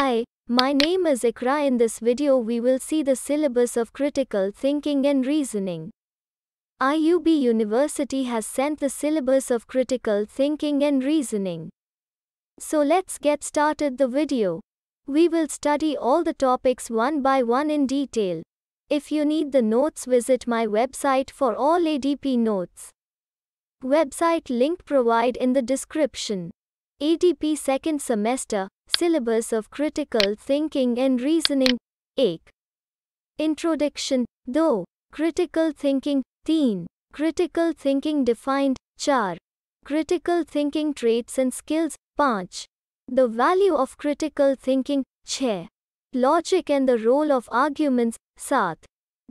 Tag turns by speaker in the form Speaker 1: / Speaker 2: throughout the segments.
Speaker 1: Hi, my name is Ikra. In this video, we will see the syllabus of critical thinking and reasoning. IUB University has sent the syllabus of critical thinking and reasoning. So let's get started the video. We will study all the topics one by one in detail. If you need the notes, visit my website for all ADP notes. Website link provide in the description. ADP second semester, syllabus of critical thinking and reasoning. 1. Introduction, दो critical thinking, 3. Critical thinking defined, 4. Critical thinking traits and skills, 5. The value of critical thinking, 6. Logic and the role of arguments, 7.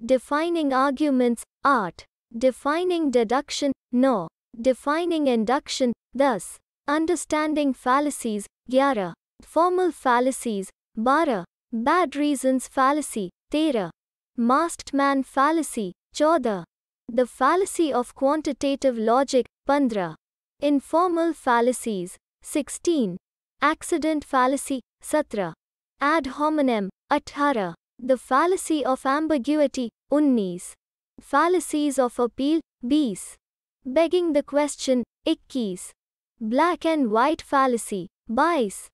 Speaker 1: Defining arguments, 8. Defining deduction, 9. Defining induction, Thus, Understanding fallacies, 11 formal fallacies, bara, bad reasons fallacy, tera, masked man fallacy, chauda, the fallacy of quantitative logic, pandra, informal fallacies, 16, accident fallacy, satra, ad hominem, athara, the fallacy of ambiguity, unnis, fallacies of appeal, bees, begging the question, ikkis, black and white fallacy, bias,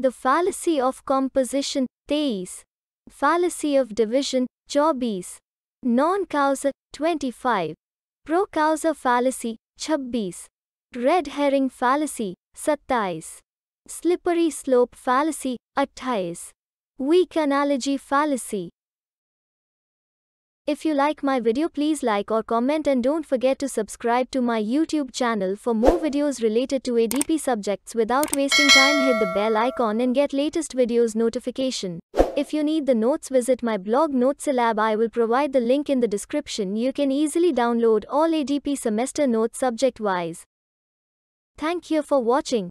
Speaker 1: the fallacy of composition, Theis. Fallacy of division, Chobis. Non-causa, 25. Pro-causa fallacy, 26. Red herring fallacy, 27. Slippery slope fallacy, 28. Weak analogy fallacy, if you like my video please like or comment and don't forget to subscribe to my YouTube channel for more videos related to ADP subjects without wasting time hit the bell icon and get latest videos notification. If you need the notes visit my blog Notesilab I will provide the link in the description you can easily download all ADP semester notes subject wise. Thank you for watching.